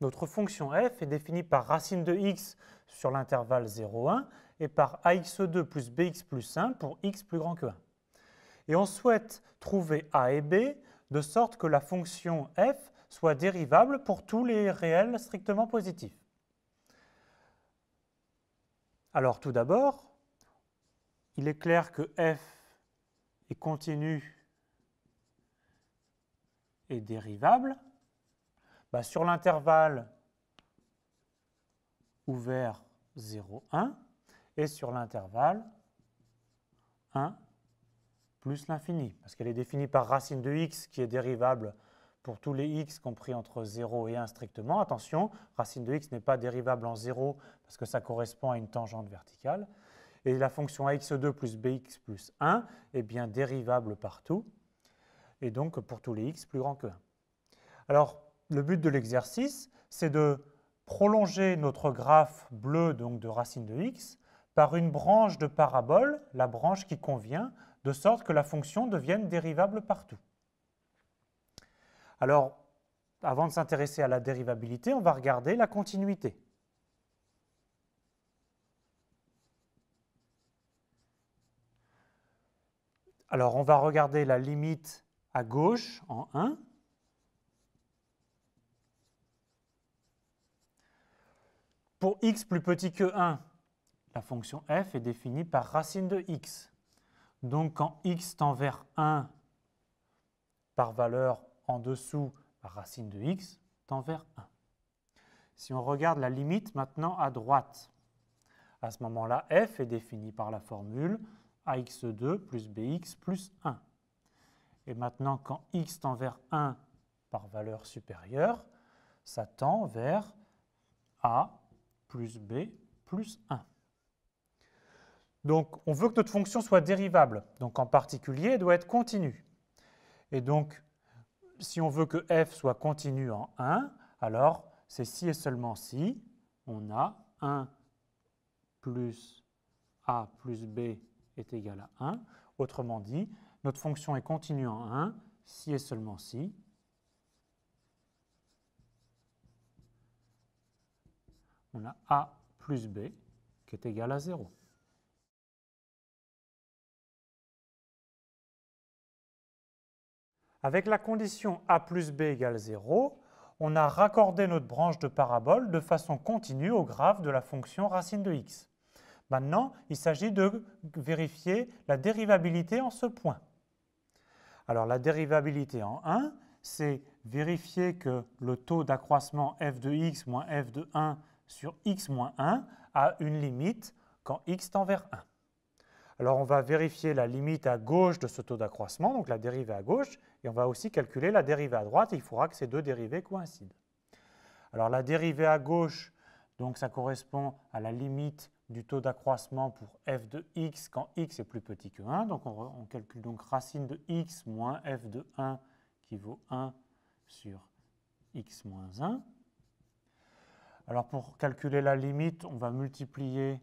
Notre fonction f est définie par racine de x sur l'intervalle 0, 1 et par ax2 plus bx plus 1 pour x plus grand que 1. Et on souhaite trouver a et b de sorte que la fonction f soit dérivable pour tous les réels strictement positifs. Alors tout d'abord, il est clair que f est continu et dérivable. Bah, sur l'intervalle ouvert 0, 1 et sur l'intervalle 1 plus l'infini, parce qu'elle est définie par racine de x qui est dérivable pour tous les x compris entre 0 et 1 strictement. Attention, racine de x n'est pas dérivable en 0 parce que ça correspond à une tangente verticale. Et la fonction ax2 plus bx plus 1 est bien dérivable partout, et donc pour tous les x plus grands que 1. Alors, le but de l'exercice, c'est de prolonger notre graphe bleu donc de racine de x par une branche de parabole, la branche qui convient, de sorte que la fonction devienne dérivable partout. Alors, avant de s'intéresser à la dérivabilité, on va regarder la continuité. Alors, on va regarder la limite à gauche en 1, Pour x plus petit que 1, la fonction f est définie par racine de x. Donc quand x tend vers 1 par valeur en dessous, racine de x tend vers 1. Si on regarde la limite maintenant à droite, à ce moment-là, f est définie par la formule ax2 plus bx plus 1. Et maintenant, quand x tend vers 1 par valeur supérieure, ça tend vers a plus b plus 1. Donc on veut que notre fonction soit dérivable, donc en particulier elle doit être continue. Et donc si on veut que f soit continue en 1, alors c'est si et seulement si on a 1 plus a plus b est égal à 1. Autrement dit, notre fonction est continue en 1 si et seulement si on a A plus B qui est égal à 0. Avec la condition A plus B égale 0, on a raccordé notre branche de parabole de façon continue au graphe de la fonction racine de x. Maintenant, il s'agit de vérifier la dérivabilité en ce point. Alors la dérivabilité en 1, c'est vérifier que le taux d'accroissement f de x moins f de 1 sur x-1 moins à une limite quand x tend vers 1. Alors on va vérifier la limite à gauche de ce taux d'accroissement, donc la dérivée à gauche, et on va aussi calculer la dérivée à droite, il faudra que ces deux dérivées coïncident. Alors la dérivée à gauche, donc ça correspond à la limite du taux d'accroissement pour f de x quand x est plus petit que 1. Donc on, on, calcule donc racine de x moins f de 1 qui vaut 1 sur x moins 1. Alors pour calculer la limite, on va multiplier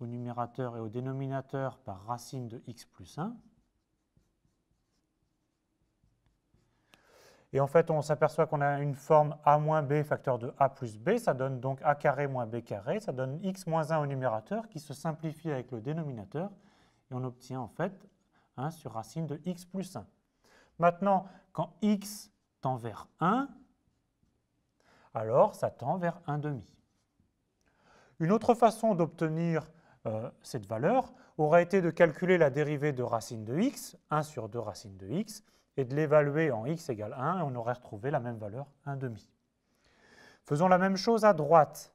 au numérateur et au dénominateur par racine de x plus 1. Et en fait, on s'aperçoit qu'on a une forme a moins b facteur de a plus b, ça donne donc a carré moins b carré, ça donne x moins 1 au numérateur qui se simplifie avec le dénominateur, et on obtient en fait 1 sur racine de x plus 1. Maintenant, quand x tend vers 1, alors ça tend vers 1,5. Une autre façon d'obtenir euh, cette valeur aurait été de calculer la dérivée de racine de x, 1 sur 2 racine de x, et de l'évaluer en x égale 1, et on aurait retrouvé la même valeur, 1,5. Faisons la même chose à droite.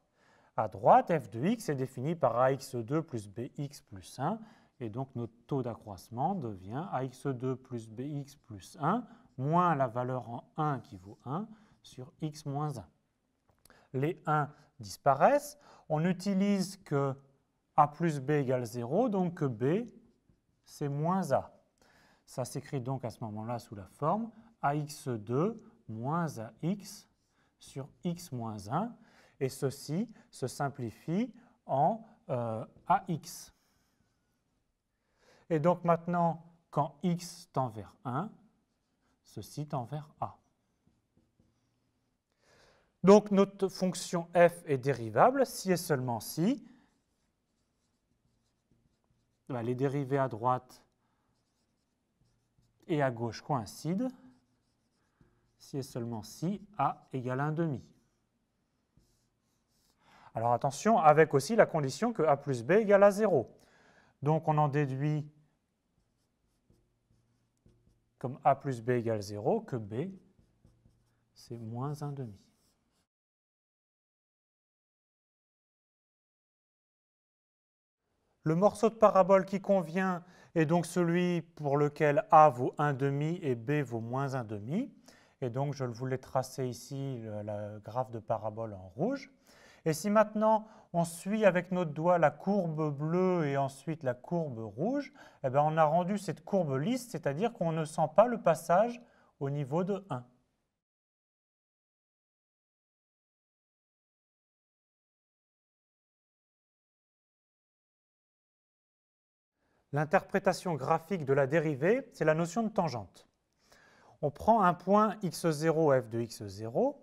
À droite, f de x est défini par ax2 plus bx plus 1, et donc notre taux d'accroissement devient ax2 plus bx plus 1 moins la valeur en 1 qui vaut 1 sur x moins 1 les 1 disparaissent. On n'utilise que a plus b égale 0, donc que b, c'est moins a. Ça s'écrit donc à ce moment-là sous la forme ax2 moins ax sur x moins 1, et ceci se simplifie en euh, ax. Et donc maintenant, quand x tend vers 1, ceci tend vers a. Donc notre fonction f est dérivable si et seulement si bah, les dérivées à droite et à gauche coïncident si et seulement si a égale demi. Alors attention, avec aussi la condition que a plus b égale à 0. Donc on en déduit, comme a plus b égale 0, que b, c'est moins demi. Le morceau de parabole qui convient est donc celui pour lequel A vaut 1,5 et B vaut moins 1,5. Et donc je voulais tracer ici la graphe de parabole en rouge. Et si maintenant on suit avec notre doigt la courbe bleue et ensuite la courbe rouge, eh ben, on a rendu cette courbe lisse, c'est-à-dire qu'on ne sent pas le passage au niveau de 1. L'interprétation graphique de la dérivée, c'est la notion de tangente. On prend un point x0 f de x0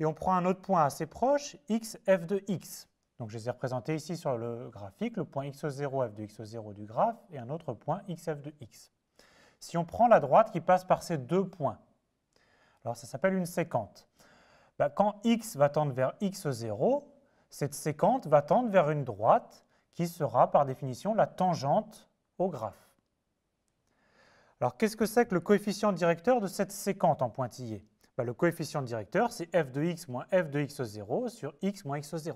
et on prend un autre point assez proche, x f de x. Donc je les ai représentés ici sur le graphique, le point x0 f de x0 du graphe et un autre point x f de x. Si on prend la droite qui passe par ces deux points, alors ça s'appelle une séquente. Bah, quand x va tendre vers x0, cette séquente va tendre vers une droite qui sera par définition la tangente au graphe. Alors qu'est-ce que c'est que le coefficient directeur de cette séquence en pointillé ben, Le coefficient directeur, c'est f de x moins f de x0 sur x moins x0.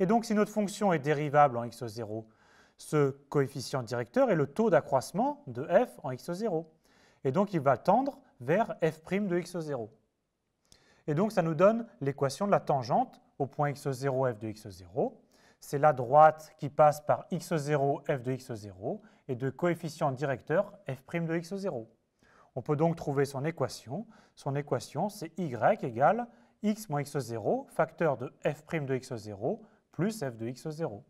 Et donc si notre fonction est dérivable en x0, ce coefficient directeur est le taux d'accroissement de f en x0. Et donc il va tendre vers f' prime de x0. Et donc ça nous donne l'équation de la tangente au point x0 f de x0 c'est la droite qui passe par x0, f de x0, et de coefficient directeur f' de x0. On peut donc trouver son équation. Son équation, c'est y égale x moins x0, facteur de f' de x0, plus f de x0.